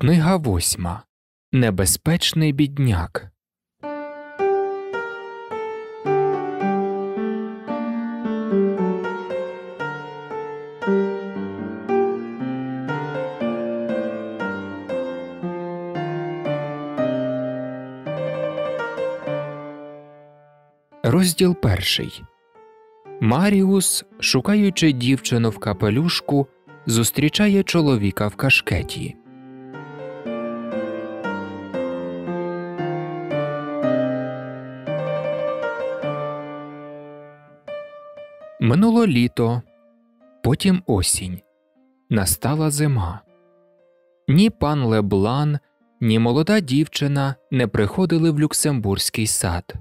Книга восьма Небезпечний бідняк. Розділ перший Маріус, шукаючи дівчину в капелюшку, зустрічає чоловіка в кашкеті. Минуло літо, потім осінь, настала зима. Ні пан Леблан, ні молода дівчина не приходили в Люксембурзький сад.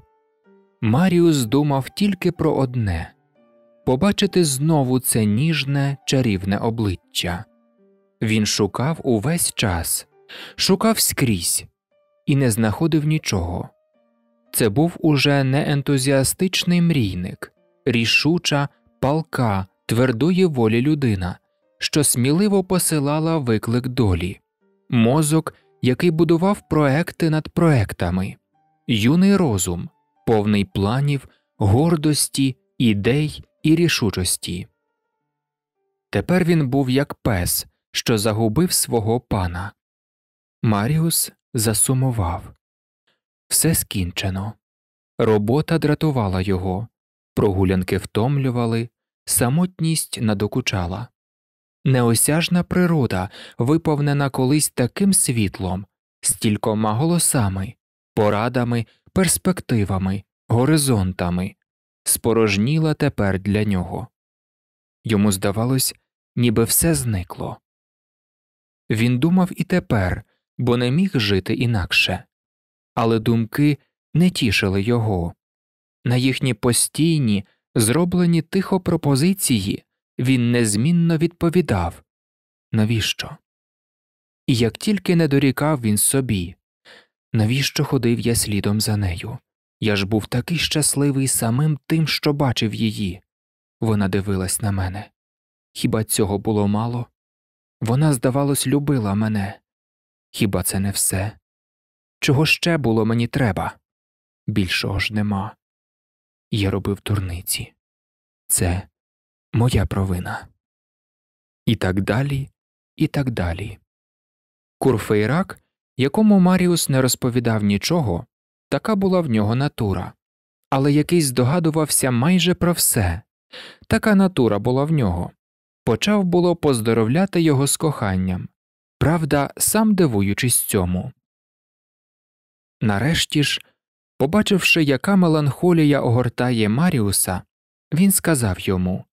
Маріус думав тільки про одне побачити знову це ніжне чарівне обличчя. Він шукав увесь час, шукав скрізь і не знаходив нічого. Це був уже не ентузіастичний мрійник рішуча, палка твердої волі людина, що сміливо посилала виклик долі, мозок, який будував проекти над проектами, юний розум, повний планів, гордості, ідей і рішучості. Тепер він був як пес, що загубив свого пана. Маріус засумував. Все скінчено. Робота дратувала його. Прогулянки втомлювали, самотність надокучала. Неосяжна природа, виповнена колись таким світлом, стількома голосами, порадами, перспективами, горизонтами, спорожніла тепер для нього. Йому здавалось, ніби все зникло. Він думав і тепер, бо не міг жити інакше, але думки не тішили його на їхні постійні, зроблені тихо пропозиції він незмінно відповідав навіщо? І як тільки не дорікав він собі, навіщо ходив я слідом за нею? Я ж був такий щасливий самим тим, що бачив її. Вона дивилась на мене. Хіба цього було мало? Вона, здавалось, любила мене. Хіба це не все? Чого ще було мені треба? Більшого ж нема я робив турниці. Це моя провина. І так далі, і так далі. Курфейрак, якому Маріус не розповідав нічого, така була в нього натура, але якийсь здогадувався майже про все. Така натура була в нього. Почав було поздоровляти його з коханням, правда, сам дивуючись цьому. Нарешті ж Побачивши, яка меланхолія огортає Маріуса, він сказав йому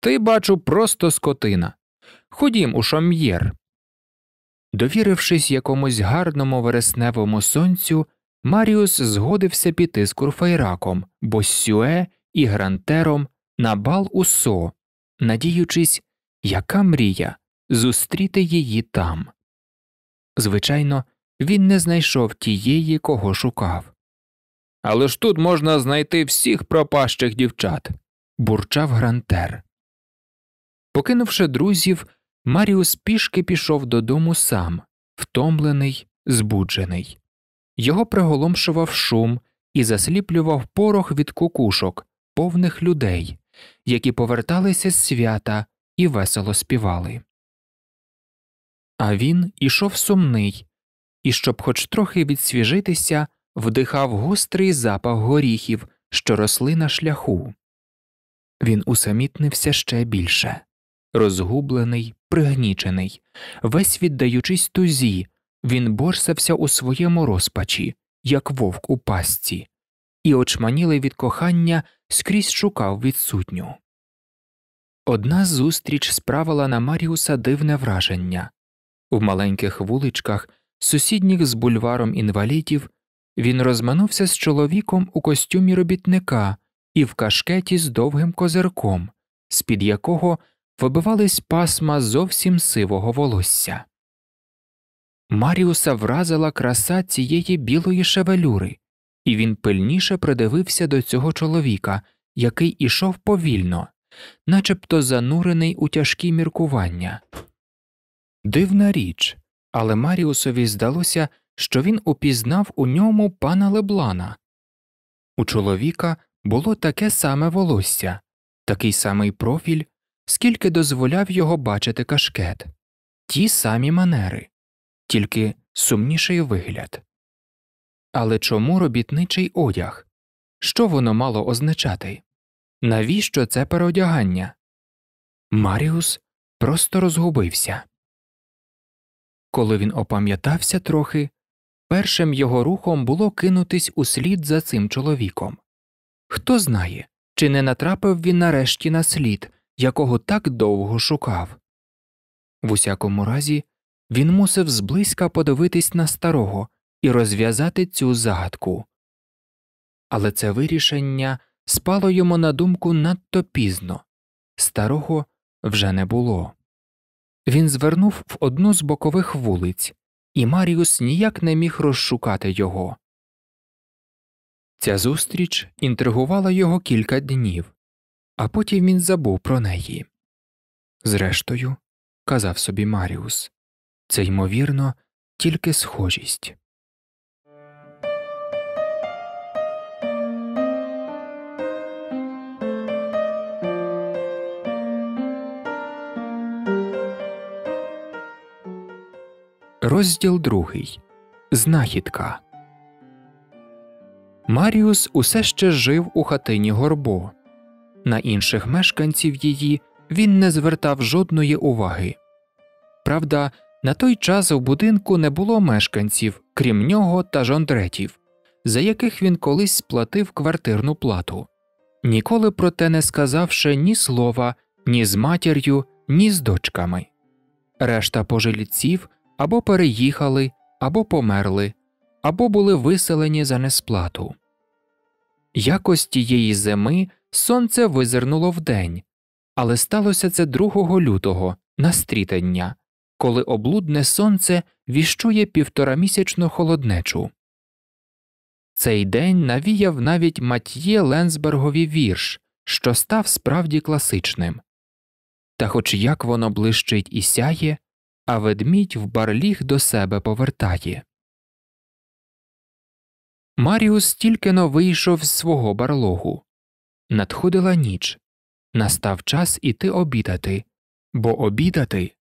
Ти, бачу, просто скотина. Ходім у шом'єр. Довірившись якомусь гарному вересневому сонцю, Маріус згодився піти з курфейраком, боссюе і грантером на бал усо, надіючись, яка мрія зустріти її там. Звичайно, він не знайшов тієї, кого шукав. Але ж тут можна знайти всіх пропащих дівчат, бурчав Грантер. Покинувши друзів, Маріус пішки пішов додому сам, втомлений, збуджений. Його приголомшував шум і засліплював порох від кукушок, повних людей, які поверталися з свята і весело співали. А він ішов сумний, і, щоб хоч трохи відсвіжитися, вдихав гострий запах горіхів, що росли на шляху. Він усамітнився ще більше, розгублений, пригнічений, весь віддаючись тузі, він борсався у своєму розпачі, як вовк у пастці, і, очманілий від кохання, скрізь шукав відсутню. Одна зустріч справила на Маріуса дивне враження в маленьких вуличках, сусідніх з бульваром інвалідів, він розминувся з чоловіком у костюмі робітника і в кашкеті з довгим козирком, з під якого вибивались пасма зовсім сивого волосся. Маріуса вразила краса цієї білої шевелюри, і він пильніше придивився до цього чоловіка, який ішов повільно, начебто занурений у тяжкі міркування. Дивна річ, але Маріусові здалося, що він упізнав у ньому пана Леблана. У чоловіка було таке саме волосся, такий самий профіль, скільки дозволяв його бачити кашкет, ті самі манери, тільки сумніший вигляд. Але чому робітничий одяг? Що воно мало означати? Навіщо це переодягання? Маріус просто розгубився. Коли він опам'ятався трохи, Першим його рухом було кинутись у слід за цим чоловіком. Хто знає, чи не натрапив він нарешті на слід, якого так довго шукав. В усякому разі, він мусив зблизька подивитись на старого і розв'язати цю загадку. Але це вирішення спало йому на думку надто пізно старого вже не було. Він звернув в одну з бокових вулиць і Маріус ніяк не міг розшукати його. Ця зустріч інтригувала його кілька днів, а потім він забув про неї. Зрештою, казав собі Маріус, це ймовірно, тільки схожість. Розділ другий. Знахідка. Маріус усе ще жив у хатині горбо. На інших мешканців її він не звертав жодної уваги. Правда, на той час у будинку не було мешканців, крім нього та жондретів, за яких він колись сплатив квартирну плату. Ніколи про те не сказавши ні слова, ні з матір'ю, ні з дочками. Решта пожиліців або переїхали, або померли, або були виселені за несплату. Якось тієї зими сонце визирнуло вдень, але сталося це 2 лютого на стрітання, коли облудне сонце віщує півторамісячну холоднечу. Цей день навіяв навіть Матьє Ленсбергові вірш, що став справді класичним. Та хоч як воно блищить і сяє, а ведмідь в барліг до себе повертає. Маріус тільки но вийшов з свого барлогу. Надходила ніч. Настав час іти обідати, бо обідати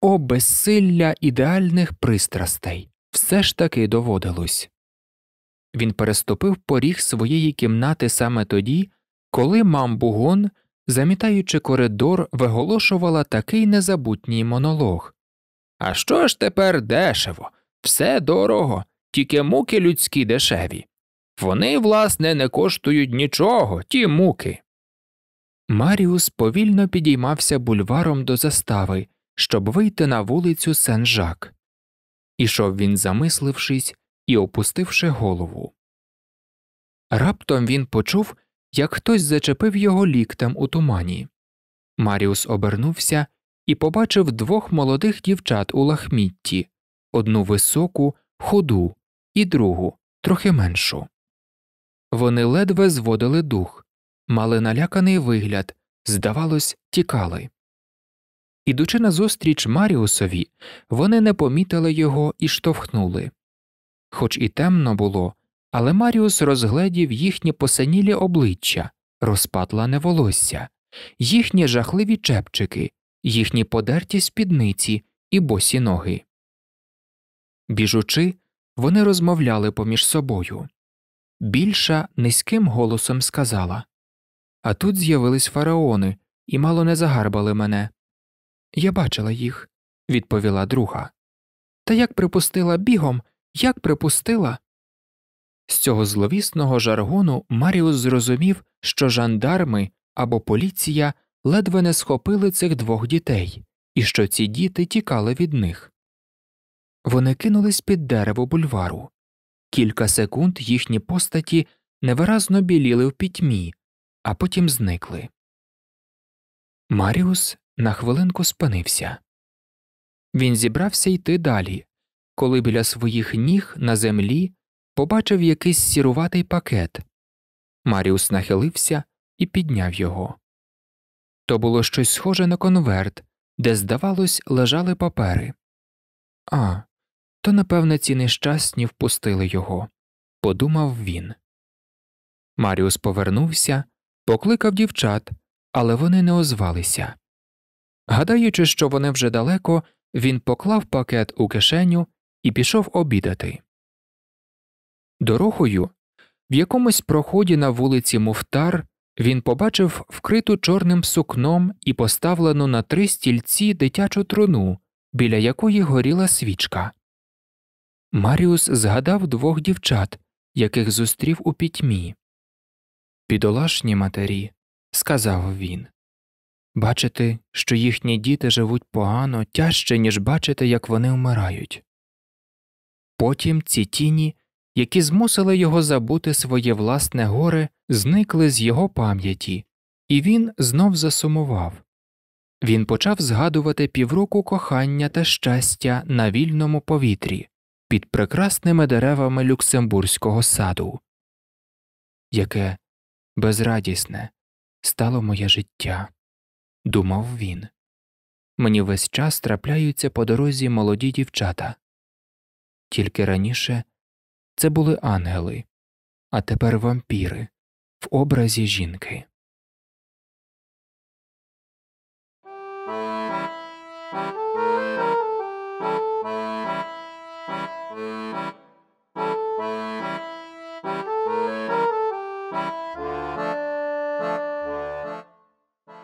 о безсилля ідеальних пристрастей все ж таки доводилось. Він переступив поріг своєї кімнати саме тоді, коли мамбугон, замітаючи коридор, виголошувала такий незабутній монолог а що ж тепер дешево? Все дорого, тільки муки людські дешеві. Вони, власне, не коштують нічого, ті муки. Маріус повільно підіймався бульваром до застави, щоб вийти на вулицю Сен Жак. Ішов він, замислившись і опустивши голову. Раптом він почув, як хтось зачепив його ліктем у тумані. Маріус обернувся і побачив двох молодих дівчат у лахмітті одну високу, худу і другу, трохи меншу. Вони ледве зводили дух, мали наляканий вигляд, здавалось, тікали. Ідучи назустріч Маріусові, вони не помітили його і штовхнули. Хоч і темно було, але Маріус розгледів їхні посанілі обличчя, розпатлане волосся, їхні жахливі чепчики, їхні подерті спідниці і босі ноги. Біжучи, вони розмовляли поміж собою. Більша низьким голосом сказала А тут з'явились фараони і мало не загарбали мене. Я бачила їх, відповіла друга. Та як припустила бігом, як припустила. З цього зловісного жаргону Маріус зрозумів, що жандарми або поліція ледве не схопили цих двох дітей і що ці діти тікали від них. Вони кинулись під дерево бульвару. Кілька секунд їхні постаті невиразно біліли в пітьмі, а потім зникли. Маріус на хвилинку спинився. Він зібрався йти далі, коли біля своїх ніг на землі побачив якийсь сіруватий пакет. Маріус нахилився і підняв його. То було щось схоже на конверт, де, здавалось, лежали папери. А, то, напевне, ці нещасні впустили його, подумав він. Маріус повернувся, покликав дівчат, але вони не озвалися. Гадаючи, що вони вже далеко, він поклав пакет у кишеню і пішов обідати. Дорогою в якомусь проході на вулиці Муфтар він побачив вкриту чорним сукном і поставлену на три стільці дитячу труну, біля якої горіла свічка. Маріус згадав двох дівчат, яких зустрів у пітьмі. Підолашні матері, сказав він. Бачити, що їхні діти живуть погано тяжче, ніж бачити, як вони вмирають. Потім ці тіні які змусили його забути своє власне горе, зникли з його пам'яті, і він знов засумував. Він почав згадувати півроку кохання та щастя на вільному повітрі під прекрасними деревами Люксембурзького саду, яке безрадісне стало моє життя, думав він. Мені весь час трапляються по дорозі молоді дівчата, тільки раніше це були ангели, а тепер вампіри в образі жінки.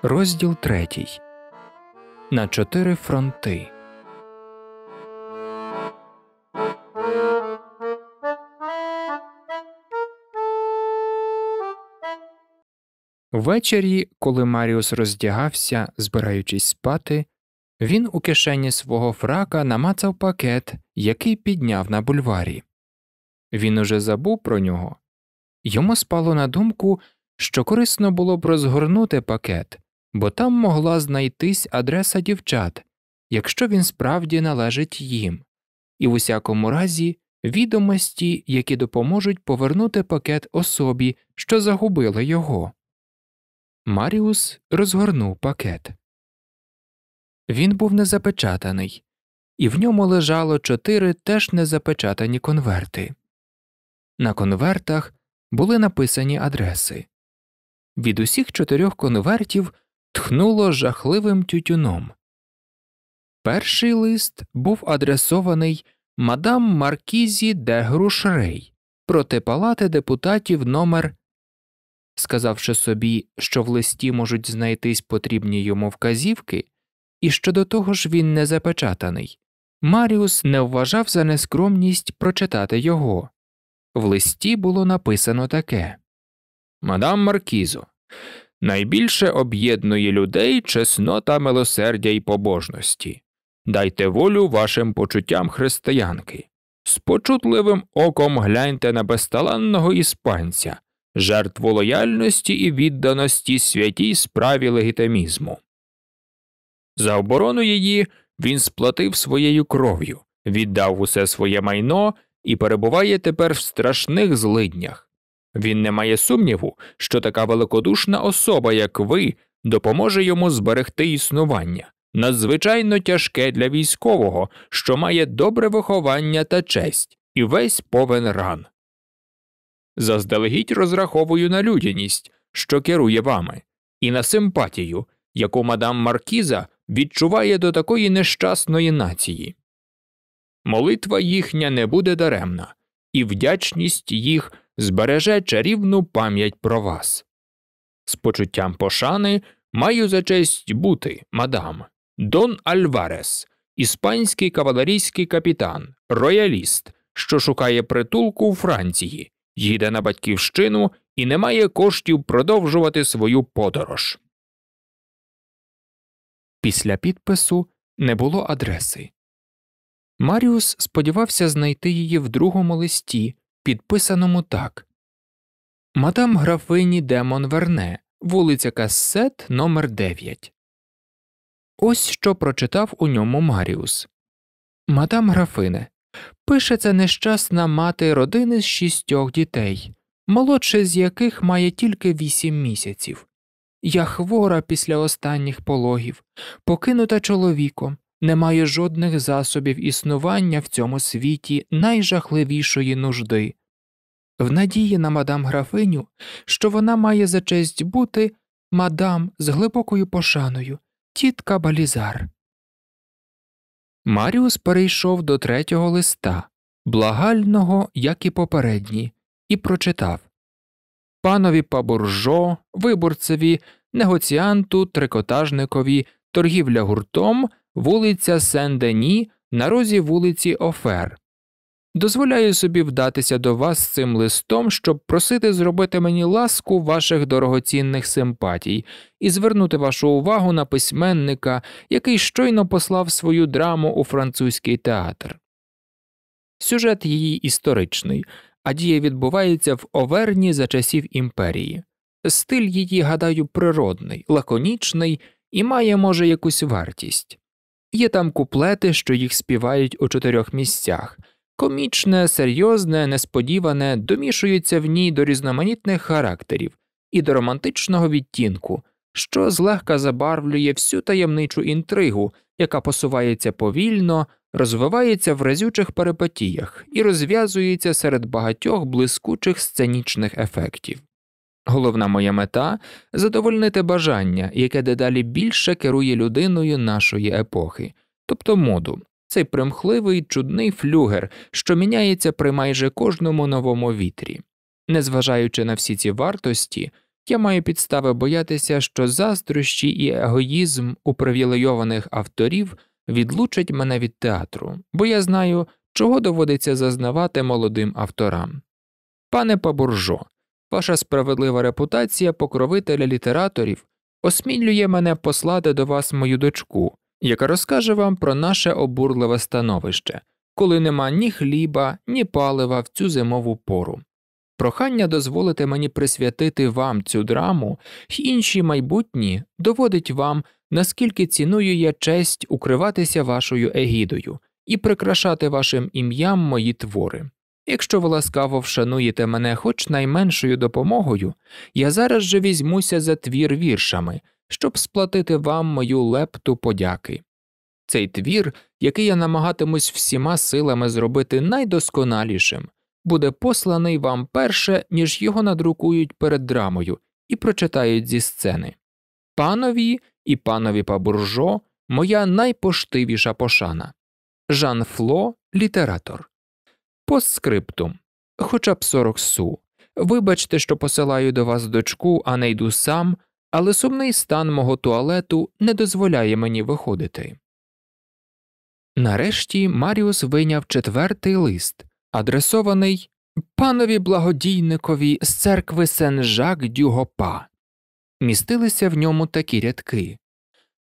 Розділ третій на чотири фронти. Ввечері, коли Маріус роздягався, збираючись спати, він у кишені свого фрака намацав пакет, який підняв на бульварі. Він уже забув про нього. Йому спало на думку, що корисно було б розгорнути пакет, бо там могла знайтись адреса дівчат, якщо він справді належить їм, і в усякому разі відомості, які допоможуть повернути пакет особі, що загубила його. Маріус розгорнув пакет. Він був незапечатаний, і в ньому лежало чотири теж незапечатані конверти. На конвертах були написані адреси. Від усіх чотирьох конвертів тхнуло жахливим тютюном. Перший лист був адресований мадам Маркізі де Грушрей проти палати депутатів номер сказавши собі, що в листі можуть знайтись потрібні йому вказівки, і що до того ж він не запечатаний, Маріус не вважав за нескромність прочитати його. В листі було написано таке Мадам Маркізо, найбільше об'єднує людей чеснота милосердя і побожності. Дайте волю вашим почуттям християнки. З почутливим оком гляньте на безталанного іспанця, жертву лояльності і відданості святій справі легітимізму. За оборону її він сплатив своєю кров'ю, віддав усе своє майно і перебуває тепер в страшних злиднях. Він не має сумніву, що така великодушна особа, як ви, допоможе йому зберегти існування, надзвичайно тяжке для військового, що має добре виховання та честь, і весь повен ран заздалегідь розраховую на людяність, що керує вами, і на симпатію, яку мадам Маркіза відчуває до такої нещасної нації. Молитва їхня не буде даремна, і вдячність їх збереже чарівну пам'ять про вас. З почуттям пошани маю за честь бути, мадам, Дон Альварес, іспанський кавалерійський капітан, рояліст, що шукає притулку у Франції, їде на батьківщину і не має коштів продовжувати свою подорож. Після підпису не було адреси. Маріус сподівався знайти її в другому листі, підписаному так Мадам графині Демон Верне, вулиця Кассет номер 9 Ось що прочитав у ньому Маріус. Мадам графине, пише це нещасна мати родини з шістьох дітей, молодше з яких має тільки вісім місяців. Я хвора після останніх пологів, покинута чоловіком, не маю жодних засобів існування в цьому світі найжахливішої нужди. В надії на мадам графиню, що вона має за честь бути мадам з глибокою пошаною, тітка Балізар. Маріус перейшов до третього листа, благального, як і попередній, і прочитав Панові Паборжо, виборцеві, негоціанту, трикотажникові, торгівля гуртом, вулиця Сен-Дені, на розі вулиці Офер, Дозволяю собі вдатися до вас з цим листом, щоб просити зробити мені ласку ваших дорогоцінних симпатій і звернути вашу увагу на письменника, який щойно послав свою драму у французький театр. Сюжет її історичний, а дія відбувається в оверні за часів імперії. Стиль її, гадаю, природний, лаконічний і має, може, якусь вартість. Є там куплети, що їх співають у чотирьох місцях. Комічне, серйозне, несподіване домішується в ній до різноманітних характерів і до романтичного відтінку, що злегка забарвлює всю таємничу інтригу, яка посувається повільно, розвивається в разючих перипетіях і розв'язується серед багатьох блискучих сценічних ефектів. Головна моя мета задовольнити бажання, яке дедалі більше керує людиною нашої епохи, тобто моду цей примхливий чудний флюгер, що міняється при майже кожному новому вітрі. Незважаючи на всі ці вартості, я маю підстави боятися, що заздрощі і егоїзм привілейованих авторів відлучать мене від театру, бо я знаю, чого доводиться зазнавати молодим авторам. Пане Пабуржо, ваша справедлива репутація покровителя літераторів осмілює мене послати до вас мою дочку, яка розкаже вам про наше обурливе становище, коли нема ні хліба, ні палива в цю зимову пору. Прохання дозволити мені присвятити вам цю драму й інші майбутні доводить вам, наскільки ціную я честь укриватися вашою егідою і прикрашати вашим ім'ям мої твори. Якщо ви ласкаво вшануєте мене хоч найменшою допомогою, я зараз же візьмуся за твір віршами, щоб сплатити вам мою лепту подяки. Цей твір, який я намагатимусь всіма силами зробити найдосконалішим, буде посланий вам перше, ніж його надрукують перед драмою і прочитають зі сцени. Панові і панові Пабуржо моя найпоштивіша пошана. Жан Фло, літератор. Постскриптум. Хоча б сорок су. Вибачте, що посилаю до вас дочку, а не йду сам, але сумний стан мого туалету не дозволяє мені виходити. Нарешті Маріус вийняв четвертий лист, адресований панові благодійникові з церкви Сен Жак Дюгопа. Містилися в ньому такі рядки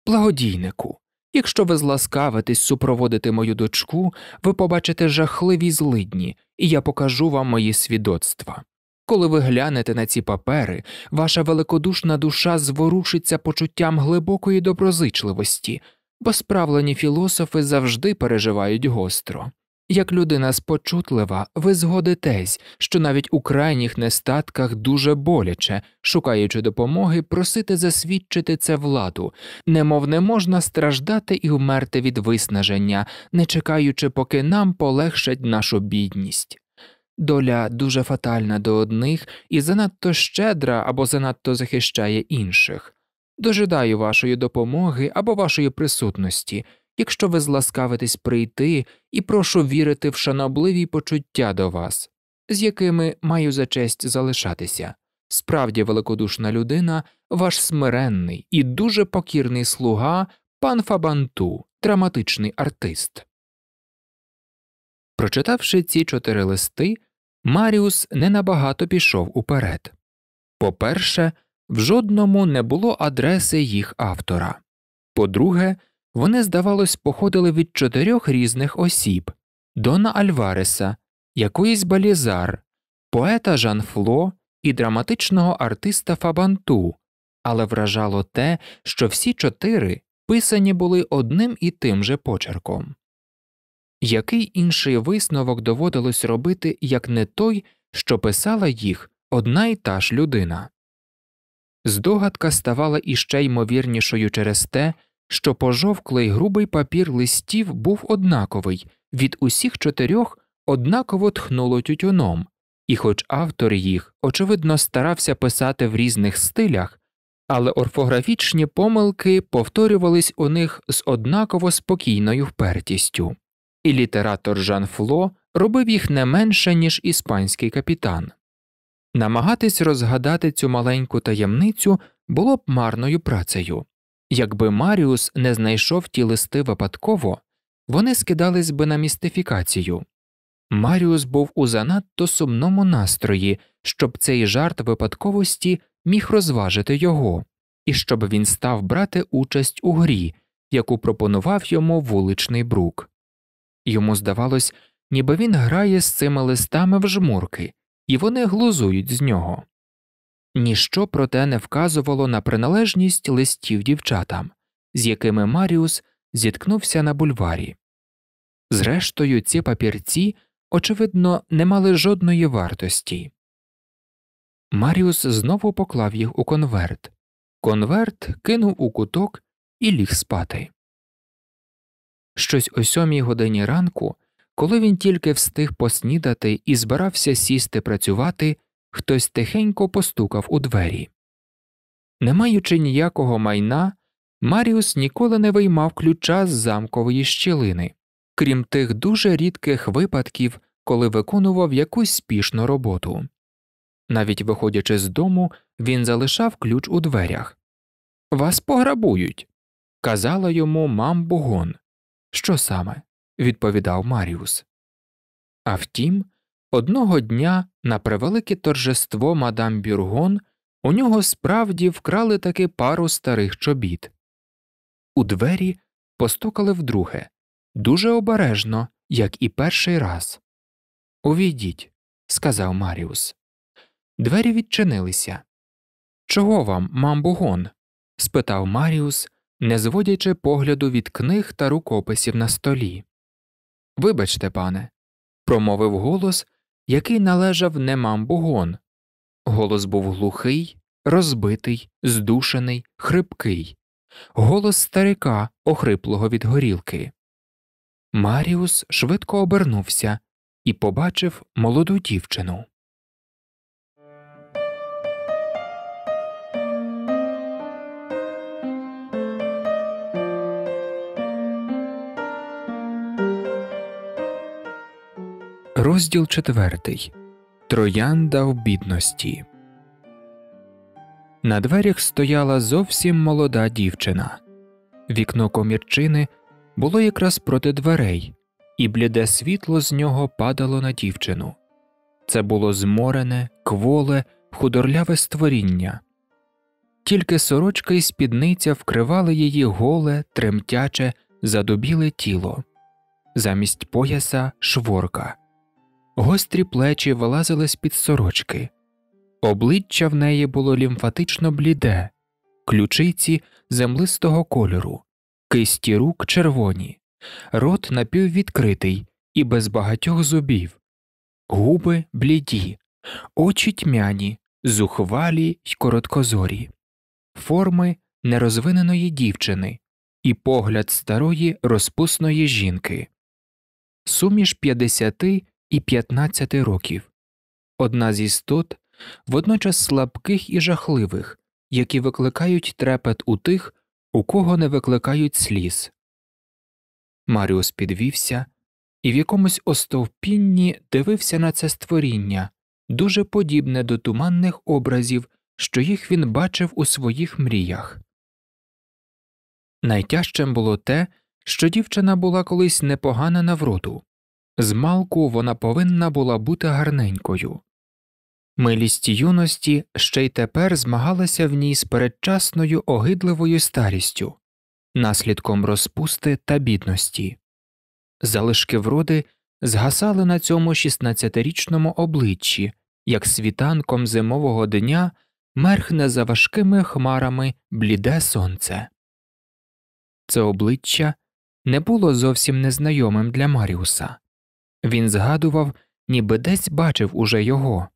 Благодійнику. Якщо ви зласкавитесь супроводити мою дочку, ви побачите жахливі злидні, і я покажу вам мої свідоцтва. Коли ви глянете на ці папери, ваша великодушна душа зворушиться почуттям глибокої доброзичливості, бо справлені філософи завжди переживають гостро. Як людина спочутлива, ви згодитесь, що навіть у крайніх нестатках дуже боляче, шукаючи допомоги, просити засвідчити це владу, немов не можна страждати і вмерти від виснаження, не чекаючи, поки нам полегшать нашу бідність. Доля дуже фатальна до одних і занадто щедра або занадто захищає інших. Дожидаю вашої допомоги або вашої присутності, якщо ви зласкавитесь прийти і прошу вірити в шанобливі почуття до вас, з якими маю за честь залишатися. Справді великодушна людина, ваш смиренний і дуже покірний слуга, пан Фабанту, драматичний артист. Прочитавши ці чотири листи, Маріус не набагато пішов уперед. По перше, в жодному не було адреси їх автора. По друге, вони, здавалось, походили від чотирьох різних осіб Дона Альвареса, якоїсь Балізар, поета Жан Фло і драматичного артиста Фабанту, але вражало те, що всі чотири писані були одним і тим же почерком. Який інший висновок доводилось робити, як не той, що писала їх одна й та ж людина? Здогадка ставала іще ймовірнішою через те, що пожовклий грубий папір листів був однаковий, від усіх чотирьох однаково тхнуло тютюном, і хоч автор їх, очевидно, старався писати в різних стилях, але орфографічні помилки повторювались у них з однаково спокійною впертістю і літератор Жан Фло робив їх не менше, ніж іспанський капітан. Намагатись розгадати цю маленьку таємницю було б марною працею. Якби Маріус не знайшов ті листи випадково, вони скидались би на містифікацію. Маріус був у занадто сумному настрої, щоб цей жарт випадковості міг розважити його, і щоб він став брати участь у грі, яку пропонував йому вуличний брук. Йому здавалось, ніби він грає з цими листами в жмурки, і вони глузують з нього. Ніщо проте не вказувало на приналежність листів дівчатам, з якими Маріус зіткнувся на бульварі. Зрештою, ці папірці, очевидно, не мали жодної вартості. Маріус знову поклав їх у конверт. Конверт кинув у куток і ліг спати. Щось о сьомій годині ранку, коли він тільки встиг поснідати і збирався сісти працювати, хтось тихенько постукав у двері. Не маючи ніякого майна, Маріус ніколи не виймав ключа з замкової щілини, крім тих дуже рідких випадків, коли виконував якусь спішну роботу. Навіть виходячи з дому, він залишав ключ у дверях. Вас пограбують, казала йому мам Богон що саме, відповідав Маріус. А втім, одного дня на превелике торжество мадам Бюргон у нього справді вкрали таки пару старих чобіт. У двері постукали вдруге, дуже обережно, як і перший раз. Увійдіть, сказав Маріус. Двері відчинилися. Чого вам, мамбугон? спитав Маріус, не зводячи погляду від книг та рукописів на столі. Вибачте, пане, промовив голос, який належав немам бугон. Голос був глухий, розбитий, здушений, хрипкий, голос старика, охриплого від горілки. Маріус швидко обернувся і побачив молоду дівчину. Розділ четвертий Троянда в бідності. На дверях стояла зовсім молода дівчина. Вікно комірчини було якраз проти дверей, і бліде світло з нього падало на дівчину. Це було зморене, кволе, худорляве створіння. Тільки сорочка і спідниця вкривали її голе, тремтяче, задубіле тіло, замість пояса шворка гострі плечі вилазили з під сорочки, обличчя в неї було лімфатично бліде, ключиці землистого кольору, кисті рук червоні, рот напіввідкритий і без багатьох зубів, губи бліді, очі тьмяні, зухвалі й короткозорі, форми нерозвиненої дівчини. І погляд старої розпусної жінки, суміш п'ятдесяти і 15 років, одна з істот, водночас слабких і жахливих, які викликають трепет у тих, у кого не викликають сліз. Маріус підвівся і в якомусь остовпінні дивився на це створіння, дуже подібне до туманних образів, що їх він бачив у своїх мріях. Найтяжчим було те, що дівчина була колись непогана на вроду, Змалку вона повинна була бути гарненькою. Милість юності ще й тепер змагалася в ній з передчасною огидливою старістю, наслідком розпусти та бідності. Залишки вроди згасали на цьому 16-річному обличчі, як світанком зимового дня мерхне за важкими хмарами бліде сонце. Це обличчя не було зовсім незнайомим для Маріуса. Він згадував, ніби десь бачив уже його.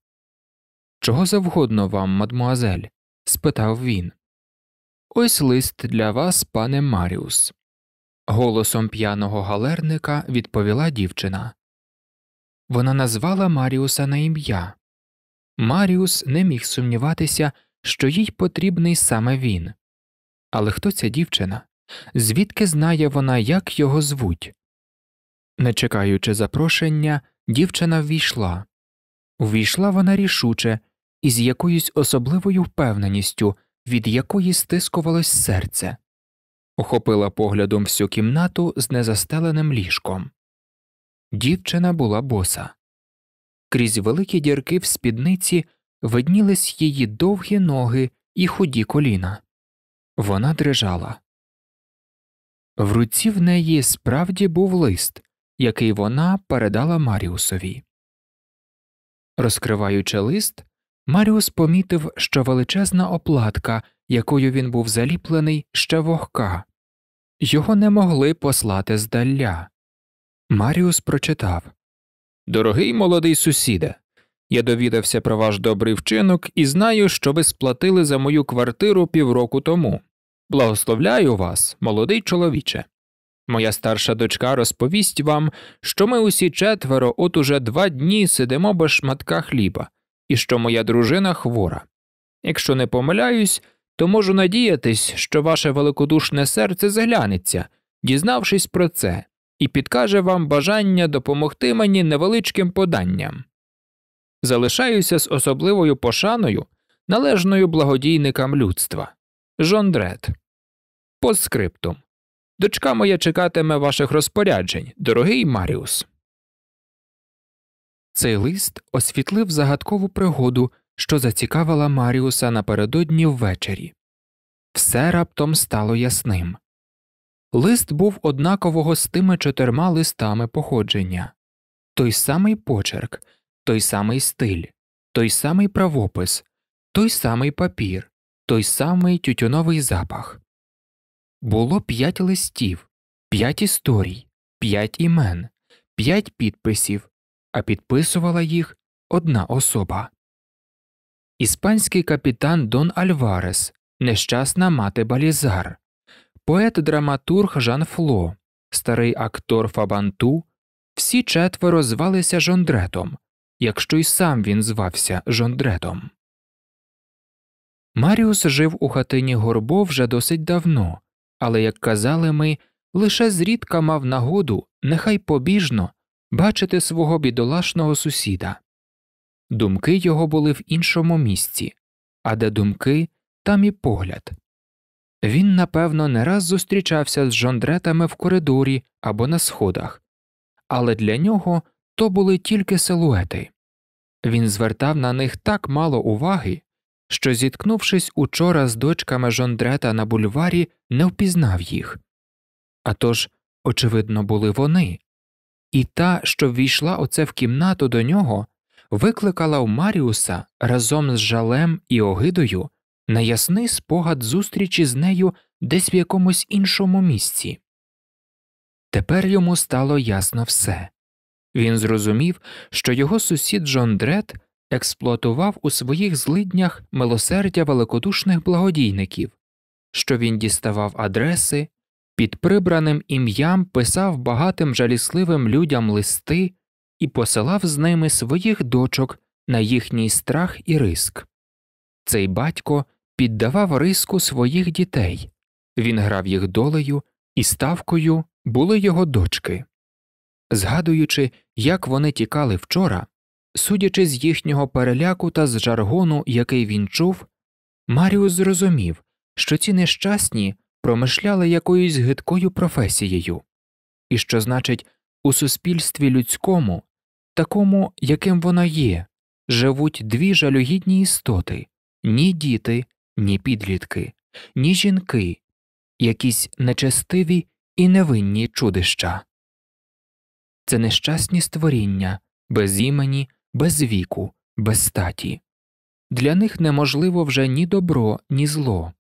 Чого завгодно вам, мадмуазель? спитав він. Ось лист для вас, пане Маріус. Голосом п'яного галерника відповіла дівчина. Вона назвала Маріуса на ім'я. Маріус не міг сумніватися, що їй потрібний саме він. Але хто ця дівчина? Звідки знає вона, як його звуть? Не чекаючи запрошення, дівчина ввійшла. Увійшла вона рішуче і з якоюсь особливою впевненістю, від якої стискувалось серце, охопила поглядом всю кімнату з незастеленим ліжком. Дівчина була боса. Крізь великі дірки в спідниці виднілись її довгі ноги і худі коліна. Вона дрижала. В руці в неї справді був лист який вона передала Маріусові. Розкриваючи лист, Маріус помітив, що величезна оплатка, якою він був заліплений, ще вогка, його не могли послати здаля. Маріус прочитав Дорогий молодий сусіде, я довідався про ваш добрий вчинок і знаю, що ви сплатили за мою квартиру півроку тому. Благословляю вас, молодий чоловіче. Моя старша дочка розповість вам, що ми усі четверо от уже два дні сидимо без шматка хліба, і що моя дружина хвора. Якщо не помиляюсь, то можу надіятись, що ваше великодушне серце зглянеться, дізнавшись про це, і підкаже вам бажання допомогти мені невеличким поданням. Залишаюся з особливою пошаною, належною благодійникам людства. Жондрет. Постскриптум. Дочка моя чекатиме ваших розпоряджень, дорогий Маріус. Цей лист освітлив загадкову пригоду, що зацікавила Маріуса напередодні ввечері. Все раптом стало ясним. Лист був однакового з тими чотирма листами походження той самий почерк, той самий стиль, той самий правопис, той самий папір, той самий тютюновий запах було п'ять листів, п'ять історій, п'ять імен, п'ять підписів, а підписувала їх одна особа. Іспанський капітан Дон Альварес, нещасна мати Балізар, поет драматург Жан Фло, старий актор Фабанту, всі четверо звалися жондретом, якщо й сам він звався жондретом. Маріус жив у хатині Горбо вже досить давно, але, як казали ми, лише зрідка мав нагоду, нехай побіжно, бачити свого бідолашного сусіда. Думки його були в іншому місці, а де думки, там і погляд. Він, напевно, не раз зустрічався з жондретами в коридорі або на сходах, але для нього то були тільки силуети він звертав на них так мало уваги, що, зіткнувшись учора з дочками Жондрета на бульварі, не впізнав їх. А тож, очевидно, були вони, і та, що ввійшла оце в кімнату до нього, викликала у Маріуса разом з жалем і огидою на ясний спогад зустрічі з нею десь в якомусь іншому місці. Тепер йому стало ясно все він зрозумів, що його сусід Жондрет – експлуатував у своїх злиднях милосердя великодушних благодійників, що він діставав адреси, під прибраним ім'ям писав багатим жалісливим людям листи і посилав з ними своїх дочок на їхній страх і риск. Цей батько піддавав риску своїх дітей, він грав їх долею і ставкою були його дочки. Згадуючи, як вони тікали вчора, Судячи з їхнього переляку та з жаргону, який він чув, Маріус зрозумів, що ці нещасні промишляли якоюсь гидкою професією, і що значить, у суспільстві людському, такому, яким воно є, живуть дві жалюгідні істоти ні діти, ні підлітки, ні жінки, якісь нечестиві і невинні чудища. Це нещасні створіння без імені без віку, без статі. Для них неможливо вже ні добро, ні зло,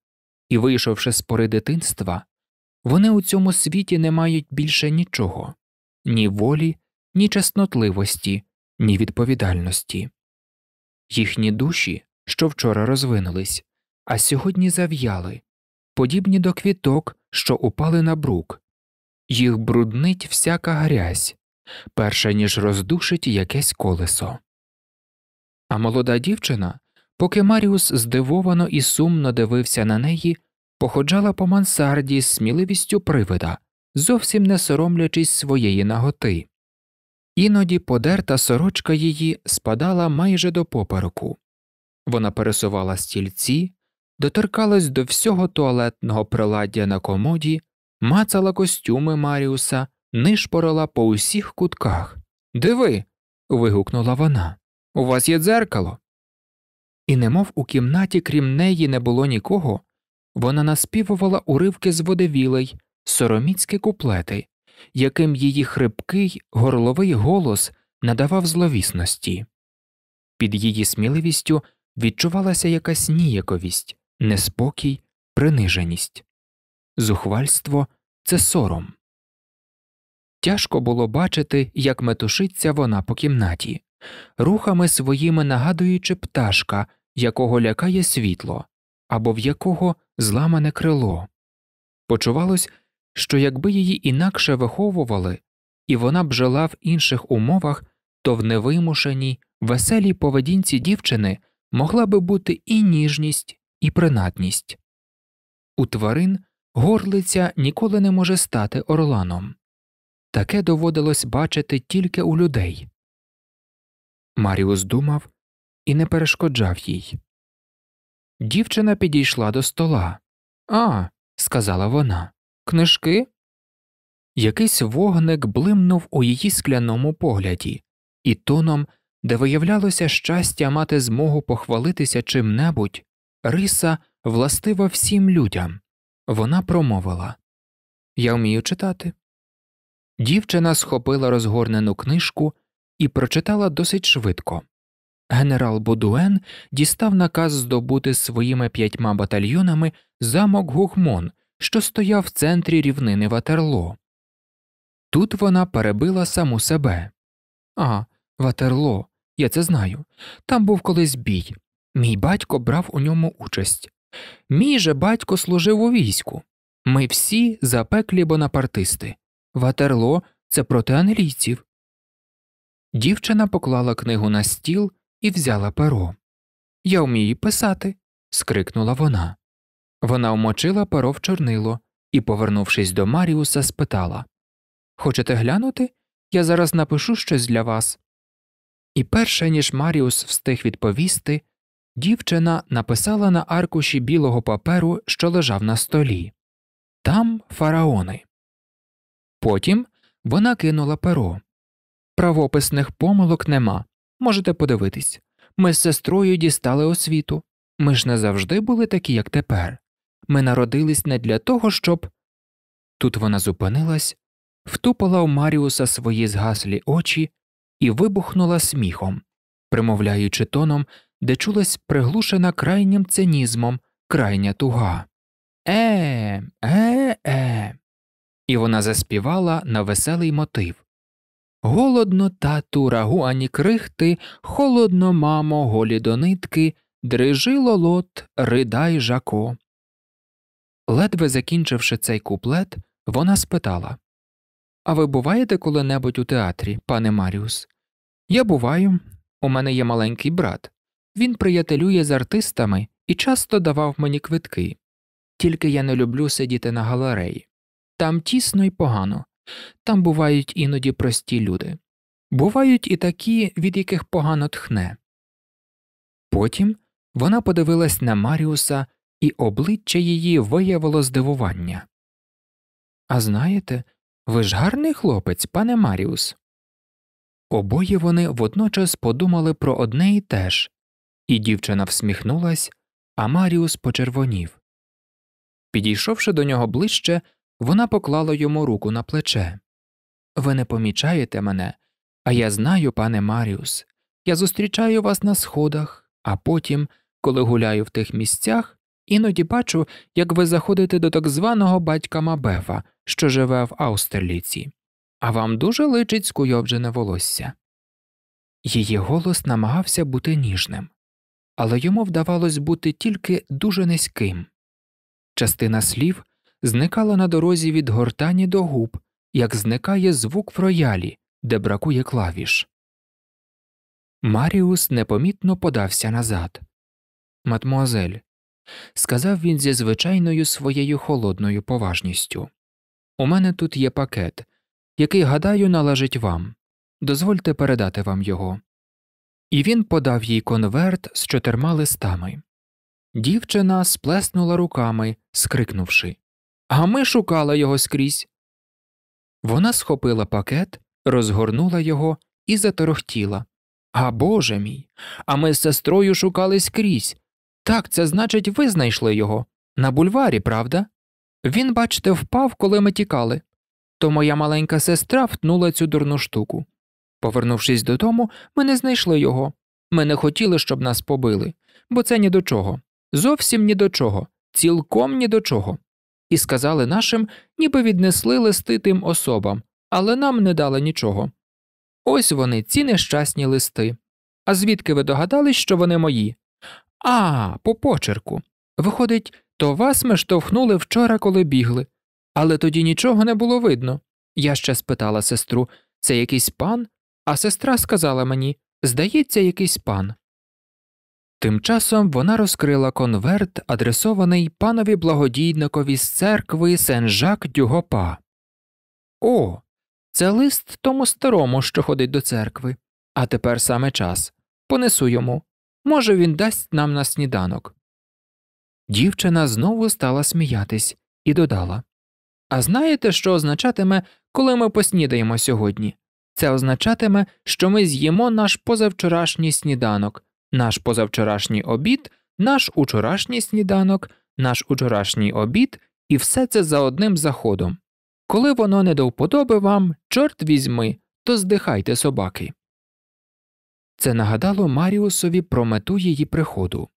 і, вийшовши з пори дитинства, вони у цьому світі не мають більше нічого ні волі, ні чеснотливості, ні відповідальності. Їхні душі, що вчора розвинулись, а сьогодні зав'яли, подібні до квіток, що упали на брук, їх бруднить всяка грязь, перше ніж роздушить якесь колесо. А молода дівчина, поки Маріус здивовано і сумно дивився на неї, походжала по мансарді з сміливістю привида, зовсім не соромлячись своєї наготи. Іноді подерта сорочка її спадала майже до попереку. Вона пересувала стільці, доторкалась до всього туалетного приладдя на комоді, мацала костюми Маріуса, нишпорила по усіх кутках. Диви. вигукнула вона. У вас є дзеркало. І немов у кімнаті, крім неї, не було нікого, вона наспівувала уривки з водевілей, сороміцькі куплети, яким її хрипкий, горловий голос надавав зловісності. Під її сміливістю відчувалася якась ніяковість, неспокій, приниженість. Зухвальство це сором. Тяжко було бачити, як метушиться вона по кімнаті, рухами своїми нагадуючи пташка, якого лякає світло, або в якого зламане крило. Почувалось, що якби її інакше виховували, і вона б жила в інших умовах, то в невимушеній, веселій поведінці дівчини могла би бути і ніжність, і принадність. У тварин горлиця ніколи не може стати орланом таке доводилось бачити тільки у людей. Маріус думав і не перешкоджав їй. Дівчина підійшла до стола. А, сказала вона, книжки? Якийсь вогник блимнув у її скляному погляді, і тоном, де виявлялося щастя мати змогу похвалитися чим небудь, риса властива всім людям. Вона промовила Я вмію читати. Дівчина схопила розгорнену книжку і прочитала досить швидко. Генерал Будуен дістав наказ здобути своїми п'ятьма батальйонами замок Гугмон, що стояв в центрі рівнини Ватерло. Тут вона перебила саму себе. А, Ватерло, я це знаю. Там був колись бій. Мій батько брав у ньому участь. Мій же батько служив у війську. Ми всі запеклі бонапартисти. Ватерло це проти англійців. Дівчина поклала книгу на стіл і взяла перо. Я вмію писати. скрикнула вона. Вона вмочила перо в чорнило і, повернувшись до Маріуса, спитала Хочете глянути? Я зараз напишу щось для вас. І перше ніж Маріус встиг відповісти, дівчина написала на аркуші білого паперу, що лежав на столі. Там фараони. Потім вона кинула перо. Правописних помилок нема. Можете подивитись. Ми з сестрою дістали освіту. Ми ж не завжди були такі, як тепер. Ми народились не для того, щоб. Тут вона зупинилась, втупила у Маріуса свої згаслі очі і вибухнула сміхом, примовляючи тоном, де чулась приглушена крайнім цинізмом крайня туга. Е, е, е і вона заспівала на веселий мотив Голодно тату рагуані крихти, холодно, мамо, голі до нитки, дрижи лолот, ридай жако. Ледве закінчивши цей куплет, вона спитала А ви буваєте коли-небудь у театрі, пане Маріус? Я буваю. У мене є маленький брат. Він приятелює з артистами і часто давав мені квитки, тільки я не люблю сидіти на галереї. Там тісно й погано, там бувають іноді прості люди, бувають і такі, від яких погано тхне. Потім вона подивилась на Маріуса, і обличчя її виявило здивування. А знаєте, ви ж гарний хлопець, пане Маріус. Обоє вони водночас подумали про одне і те ж, і дівчина всміхнулась, а Маріус почервонів. Підійшовши до нього ближче, вона поклала йому руку на плече. Ви не помічаєте мене, а я знаю, пане Маріус. Я зустрічаю вас на сходах, а потім, коли гуляю в тих місцях, іноді бачу, як ви заходите до так званого батька Мабефа, що живе в Аустерліці, а вам дуже личить скуйобджене волосся. Її голос намагався бути ніжним, але йому вдавалось бути тільки дуже низьким. Частина слів зникало на дорозі від гортані до губ, як зникає звук в роялі, де бракує клавіш. Маріус непомітно подався назад. Мадмуазель. сказав він зі звичайною своєю холодною поважністю. У мене тут є пакет, який, гадаю, належить вам. Дозвольте передати вам його. І він подав їй конверт з чотирма листами. Дівчина сплеснула руками, скрикнувши а ми шукали його скрізь. Вона схопила пакет, розгорнула його і заторохтіла. А Боже мій, а ми з сестрою шукали скрізь. Так, це значить, ви знайшли його. На бульварі, правда? Він, бачите, впав, коли ми тікали. То моя маленька сестра втнула цю дурну штуку. Повернувшись додому, ми не знайшли його. Ми не хотіли, щоб нас побили, бо це ні до чого. Зовсім ні до чого, цілком ні до чого і сказали нашим, ніби віднесли листи тим особам, але нам не дали нічого. Ось вони, ці нещасні листи. А звідки ви догадались, що вони мої? А, по почерку. Виходить, то вас ми штовхнули вчора, коли бігли, але тоді нічого не було видно. Я ще спитала сестру це якийсь пан? А сестра сказала мені Здається, якийсь пан. Тим часом вона розкрила конверт, адресований панові благодійникові з церкви Сен Жак Дюгопа. О, це лист тому старому, що ходить до церкви. А тепер саме час. Понесу йому. Може, він дасть нам на сніданок. Дівчина знову стала сміятись і додала А знаєте, що означатиме, коли ми поснідаємо сьогодні? Це означатиме, що ми з'їмо наш позавчорашній сніданок наш позавчорашній обід, наш учорашній сніданок, наш учорашній обід і все це за одним заходом. Коли воно не до вподоби вам, чорт візьми, то здихайте собаки. Це нагадало Маріусові про мету її приходу.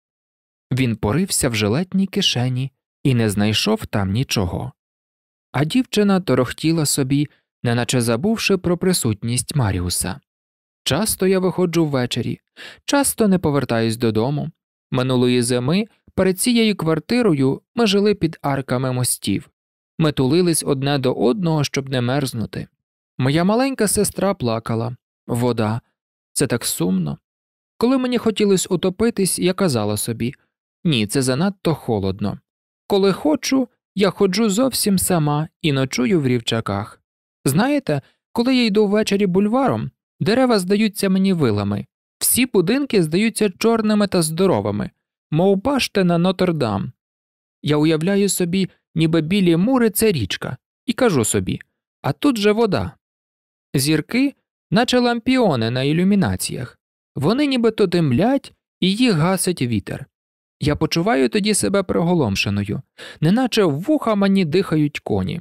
Він порився в жилетній кишені і не знайшов там нічого. А дівчина торохтіла собі, неначе забувши про присутність Маріуса. Часто я виходжу ввечері, часто не повертаюсь додому. Минулої зими перед цією квартирою ми жили під арками мостів. Ми тулились одне до одного, щоб не мерзнути. Моя маленька сестра плакала вода, це так сумно. Коли мені хотілося утопитись, я казала собі ні, це занадто холодно. Коли хочу, я ходжу зовсім сама і ночую в рівчаках. Знаєте, коли я йду ввечері бульваром, Дерева здаються мені вилами, всі будинки здаються чорними та здоровими, мов башти на Нотр-Дам. Я уявляю собі, ніби білі мури це річка, і кажу собі а тут же вода. Зірки, наче лампіони на ілюмінаціях, вони нібито димлять і їх гасить вітер. Я почуваю тоді себе приголомшеною, неначе в вуха мені дихають коні.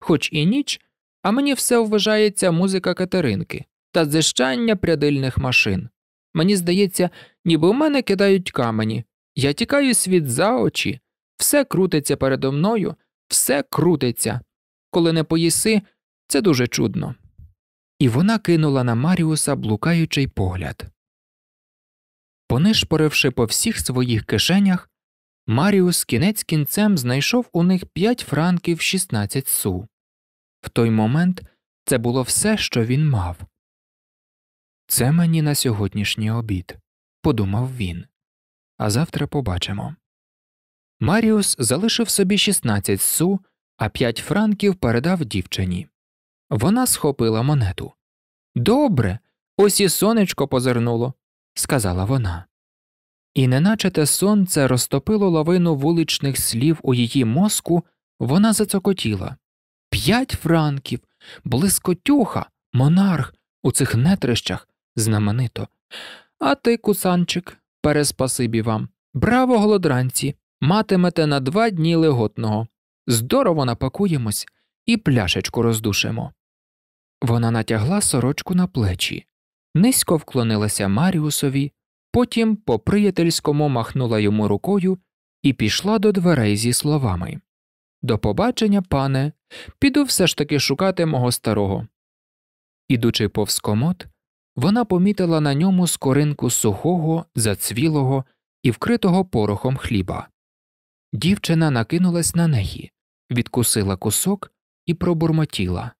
Хоч і ніч, а мені все вважається музика Катеринки та зищання прядильних машин. Мені здається, ніби в мене кидають камені, я тікаю світ за очі, все крутиться передо мною, все крутиться. Коли не поїси, це дуже чудно. І вона кинула на Маріуса блукаючий погляд. Понишпоривши по всіх своїх кишенях, Маріус кінець кінцем знайшов у них 5 франків 16 су. В той момент це було все, що він мав. Це мені на сьогоднішній обід, подумав він. А завтра побачимо. Маріус залишив собі 16 су, а 5 франків передав дівчині. Вона схопила монету. Добре, ось і сонечко позирнуло, сказала вона. І неначе те сонце розтопило лавину вуличних слів у її мозку, вона зацокотіла. П'ять франків, блискотюха, монарх у цих нетрищах, Знаменито. А ти, кусанчик, переспасибі вам. Браво, голодранці! Матимете на два дні леготного. Здорово напакуємось і пляшечку роздушимо. Вона натягла сорочку на плечі, низько вклонилася Маріусові, потім по приятельському махнула йому рукою і пішла до дверей зі словами До побачення, пане, піду все ж таки шукати мого старого. Ідучи повз комод, вона помітила на ньому скоринку сухого, зацвілого і вкритого порохом хліба. Дівчина накинулась на неї, відкусила кусок і пробурмотіла.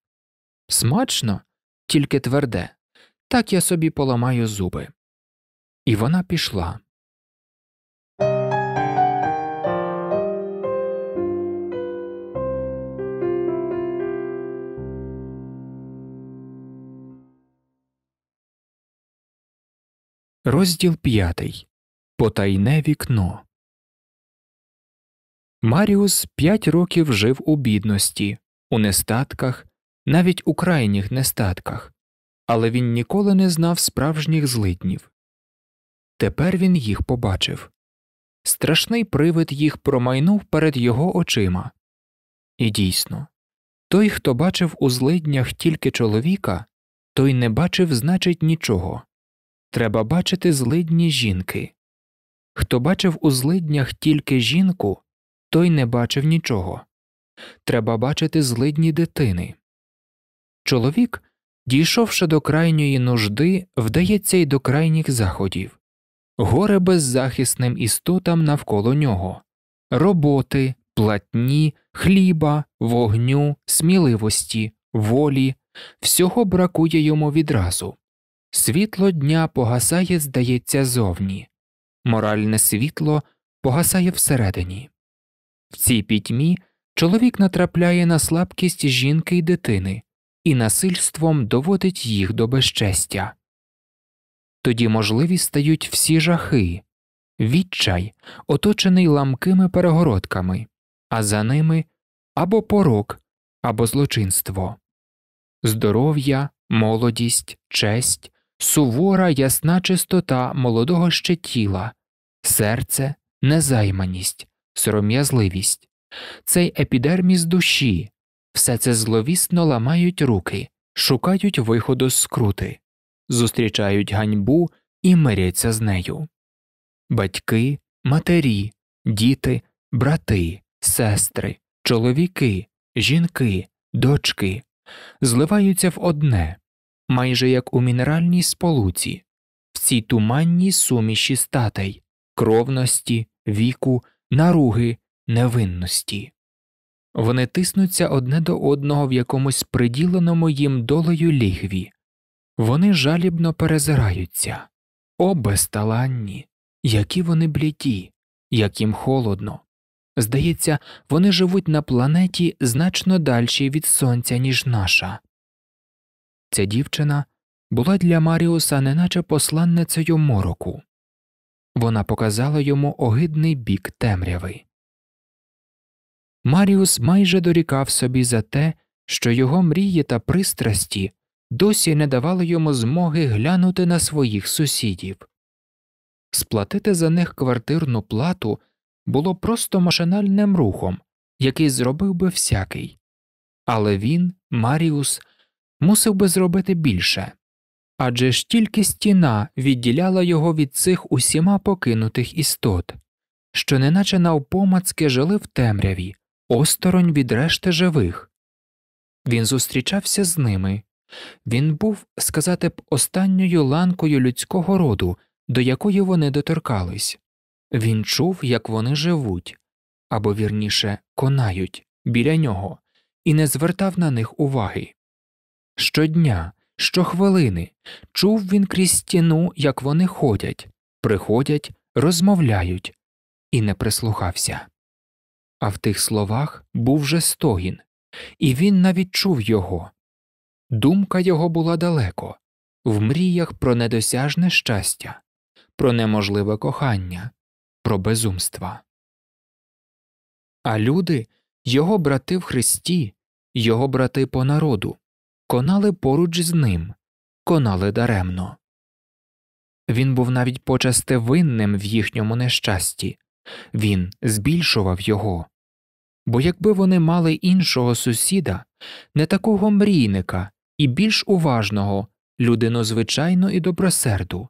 Смачно, тільки тверде, так я собі поламаю зуби. І вона пішла. Розділ п'ятий Потайне вікно. Маріус п'ять років жив у бідності, у нестатках, навіть у крайніх нестатках, але він ніколи не знав справжніх злиднів. Тепер він їх побачив. Страшний привид їх промайнув перед його очима. І дійсно, той, хто бачив у злиднях тільки чоловіка, той не бачив, значить, нічого треба бачити злидні жінки. Хто бачив у злиднях тільки жінку, той не бачив нічого. Треба бачити злидні дитини. Чоловік, дійшовши до крайньої нужди, вдається й до крайніх заходів, горе беззахисним істотам навколо нього, роботи, платні, хліба, вогню, сміливості, волі, всього бракує йому відразу. Світло дня погасає, здається, зовні, моральне світло погасає всередині. В цій пітьмі чоловік натрапляє на слабкість жінки й дитини і насильством доводить їх до безчестя. Тоді можливі стають всі жахи, відчай, оточений ламкими перегородками, а за ними або порок, або злочинство, здоров'я, молодість, честь сувора ясна чистота молодого ще тіла, серце, незайманість, сором'язливість, цей епідерміз душі, все це зловісно ламають руки, шукають виходу з скрути, зустрічають ганьбу і миряться з нею. Батьки, матері, діти, брати, сестри, чоловіки, жінки, дочки зливаються в одне майже як у мінеральній сполуці, в цій туманній суміші статей, кровності, віку, наруги, невинності. Вони тиснуться одне до одного в якомусь приділеному їм долею лігві, вони жалібно перезираються, о безталанні, які вони бліті, як їм холодно. Здається, вони живуть на планеті значно дальшій від сонця, ніж наша, Ця дівчина була для Маріуса неначе посланницею мороку. Вона показала йому огидний бік темряви. Маріус майже дорікав собі за те, що його мрії та пристрасті досі не давали йому змоги глянути на своїх сусідів. Сплатити за них квартирну плату було просто машинальним рухом, який зробив би всякий. Але він, Маріус, мусив би зробити більше адже ж тільки стіна відділяла його від цих усіма покинутих істот, що неначе навпомацки жили в темряві, осторонь від решти живих. Він зустрічався з ними. Він був, сказати б, останньою ланкою людського роду, до якої вони доторкались. Він чув, як вони живуть, або вірніше конають біля нього, і не звертав на них уваги. Щодня, щохвилини чув він крізь стіну, як вони ходять, приходять, розмовляють, і не прислухався. А в тих словах був же стогін, і він навіть чув його. Думка його була далеко, в мріях про недосяжне щастя, про неможливе кохання, про безумства. А люди, його брати в Христі, його брати по народу, конали поруч з ним, конали даремно. Він був навіть почасти винним в їхньому нещасті, він збільшував його. Бо якби вони мали іншого сусіда, не такого мрійника і більш уважного, людину звичайну і добросерду,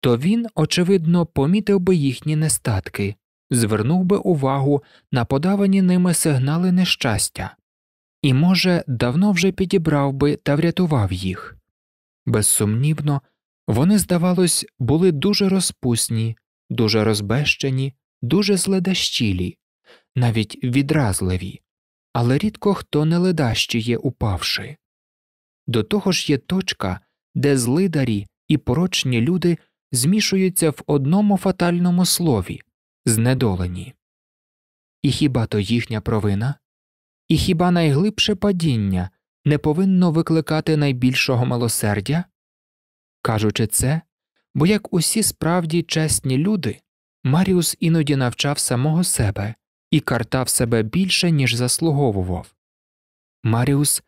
то він, очевидно, помітив би їхні нестатки, звернув би увагу на подавані ними сигнали нещастя, і, може, давно вже підібрав би та врятував їх. Безсумнівно, вони, здавалось, були дуже розпусні, дуже розбещені, дуже зледащілі, навіть відразливі, але рідко хто не ледащіє упавши. До того ж є точка, де злидарі і порочні люди змішуються в одному фатальному слові знедолені. І хіба то їхня провина? І хіба найглибше падіння не повинно викликати найбільшого милосердя? Кажучи це, бо як усі справді чесні люди, Маріус іноді навчав самого себе і картав себе більше, ніж заслуговував. Маріус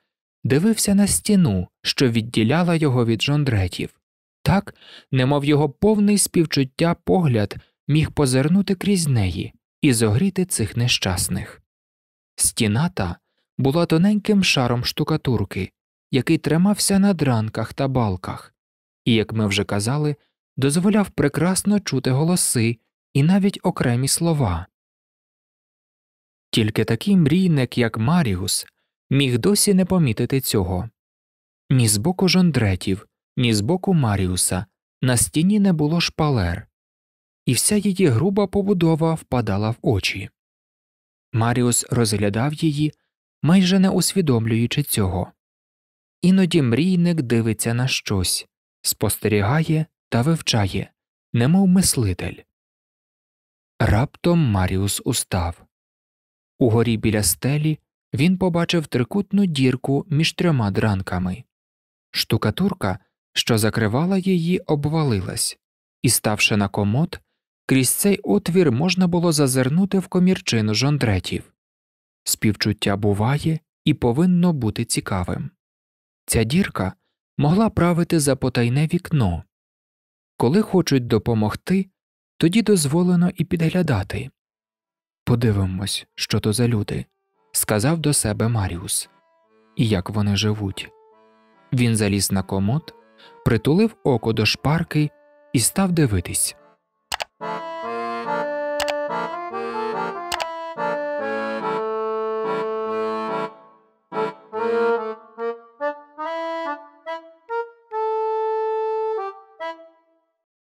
дивився на стіну, що відділяла його від жондретів, так, немов його повний співчуття погляд міг позирнути крізь неї і зогріти цих нещасних. Стіна та була тоненьким шаром штукатурки, який тримався на дранках та балках, і, як ми вже казали, дозволяв прекрасно чути голоси і навіть окремі слова. Тільки такий мрійник, як Маріус, міг досі не помітити цього. Ні з боку жондретів, ні з боку Маріуса на стіні не було шпалер, і вся її груба побудова впадала в очі. Маріус розглядав її, майже не усвідомлюючи цього. Іноді мрійник дивиться на щось, спостерігає та вивчає, немов мислитель. Раптом Маріус устав. Угорі біля стелі він побачив трикутну дірку між трьома дранками. Штукатурка, що закривала її, обвалилась і, ставши на комод, Крізь цей отвір можна було зазирнути в комірчину жондретів. Співчуття буває і повинно бути цікавим. Ця дірка могла правити за потайне вікно. Коли хочуть допомогти, тоді дозволено і підглядати. Подивимось, що то за люди, сказав до себе Маріус, і як вони живуть. Він заліз на комод, притулив око до шпарки і став дивитись.